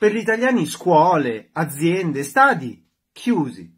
Per gli italiani scuole, aziende, stadi chiusi.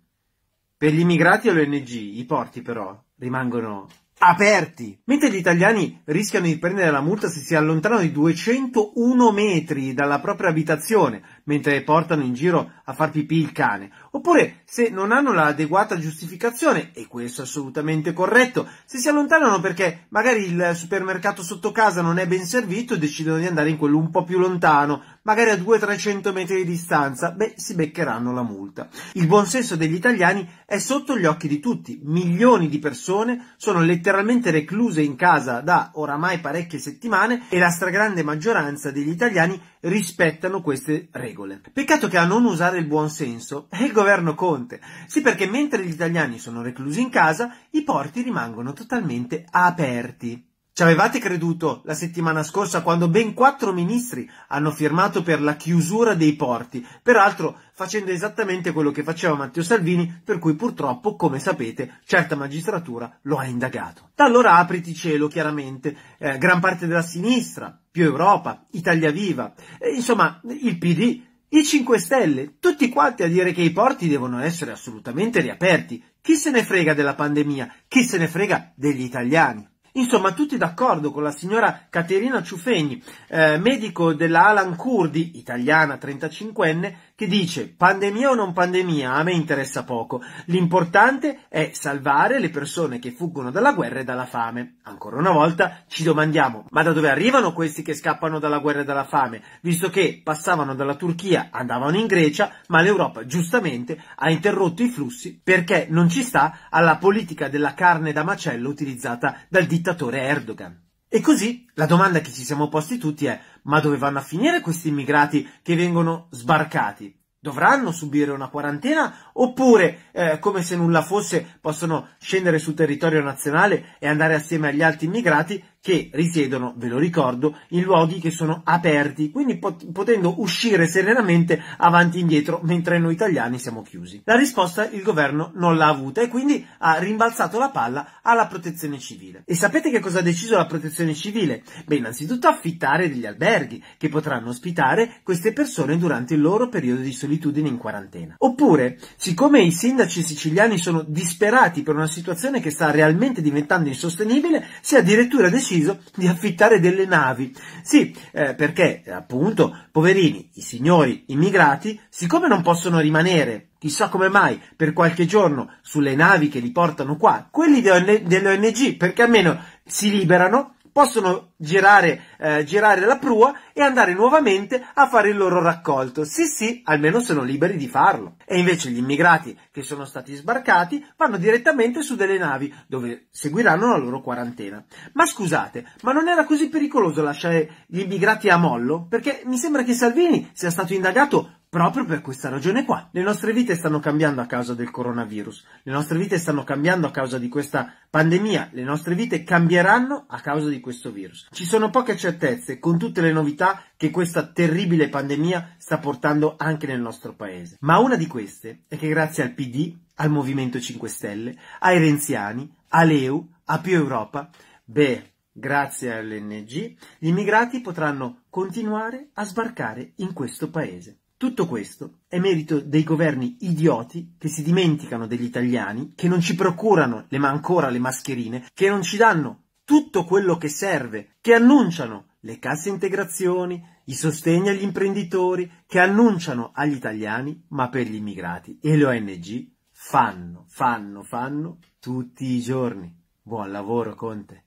Per gli immigrati e i porti però rimangono aperti, mentre gli italiani rischiano di prendere la multa se si allontanano di 201 metri dalla propria abitazione mentre portano in giro a far pipì il cane, oppure se non hanno l'adeguata giustificazione, e questo è assolutamente corretto, se si allontanano perché magari il supermercato sotto casa non è ben servito e decidono di andare in quello un po' più lontano, magari a 200-300 metri di distanza, beh, si beccheranno la multa. Il buonsenso degli italiani è sotto gli occhi di tutti, milioni di persone sono letteralmente letteralmente recluse in casa da oramai parecchie settimane e la stragrande maggioranza degli italiani rispettano queste regole. Peccato che a non usare il buon senso è il governo Conte. Sì, perché mentre gli italiani sono reclusi in casa, i porti rimangono totalmente aperti. Ci avevate creduto la settimana scorsa quando ben quattro ministri hanno firmato per la chiusura dei porti, peraltro facendo esattamente quello che faceva Matteo Salvini, per cui purtroppo, come sapete, certa magistratura lo ha indagato. Da allora apriti cielo, chiaramente, eh, gran parte della sinistra, più Europa, Italia Viva, eh, insomma, il PD, i 5 Stelle, tutti quanti a dire che i porti devono essere assolutamente riaperti. Chi se ne frega della pandemia? Chi se ne frega degli italiani? Insomma, tutti d'accordo con la signora Caterina Ciufegni, eh, medico della Alan Kurdi, italiana 35enne, che dice pandemia o non pandemia, a me interessa poco, l'importante è salvare le persone che fuggono dalla guerra e dalla fame. Ancora una volta ci domandiamo, ma da dove arrivano questi che scappano dalla guerra e dalla fame, visto che passavano dalla Turchia, andavano in Grecia, ma l'Europa giustamente ha interrotto i flussi perché non ci sta alla politica della carne da macello utilizzata dal dittatore Erdogan. E così la domanda che ci siamo posti tutti è ma dove vanno a finire questi immigrati che vengono sbarcati? Dovranno subire una quarantena oppure, eh, come se nulla fosse, possono scendere sul territorio nazionale e andare assieme agli altri immigrati che risiedono, ve lo ricordo, in luoghi che sono aperti, quindi pot- potendo uscire serenamente avanti e indietro, mentre noi italiani siamo chiusi. La risposta il governo non l'ha avuta e quindi ha rimbalzato la palla alla protezione civile. E sapete che cosa ha deciso la protezione civile? Beh, innanzitutto affittare degli alberghi che potranno ospitare queste persone durante il loro periodo di solitudine in quarantena. Oppure, siccome i sindaci siciliani sono disperati per una situazione che sta realmente diventando insostenibile, si è addirittura deciso deciso di affittare delle navi. Sì, eh, perché appunto, poverini, i signori immigrati, siccome non possono rimanere, chissà come mai, per qualche giorno sulle navi che li portano qua, quelli delle ONG, perché almeno si liberano possono girare, eh, girare la prua e andare nuovamente a fare il loro raccolto. Sì, sì, almeno sono liberi di farlo. E invece gli immigrati che sono stati sbarcati vanno direttamente su delle navi dove seguiranno la loro quarantena. Ma scusate, ma non era così pericoloso lasciare gli immigrati a mollo? Perché mi sembra che Salvini sia stato indagato Proprio per questa ragione qua. Le nostre vite stanno cambiando a causa del coronavirus, le nostre vite stanno cambiando a causa di questa pandemia, le nostre vite cambieranno a causa di questo virus. Ci sono poche certezze con tutte le novità che questa terribile pandemia sta portando anche nel nostro paese. Ma una di queste è che grazie al PD, al Movimento 5 Stelle, ai Renziani, all'EU, a Più Europa, beh, grazie all'NG, gli immigrati potranno continuare a sbarcare in questo paese. Tutto questo è merito dei governi idioti che si dimenticano degli italiani, che non ci procurano le, ancora le mascherine, che non ci danno tutto quello che serve, che annunciano le casse integrazioni, i sostegni agli imprenditori, che annunciano agli italiani, ma per gli immigrati e le ONG fanno, fanno, fanno tutti i giorni. Buon lavoro Conte.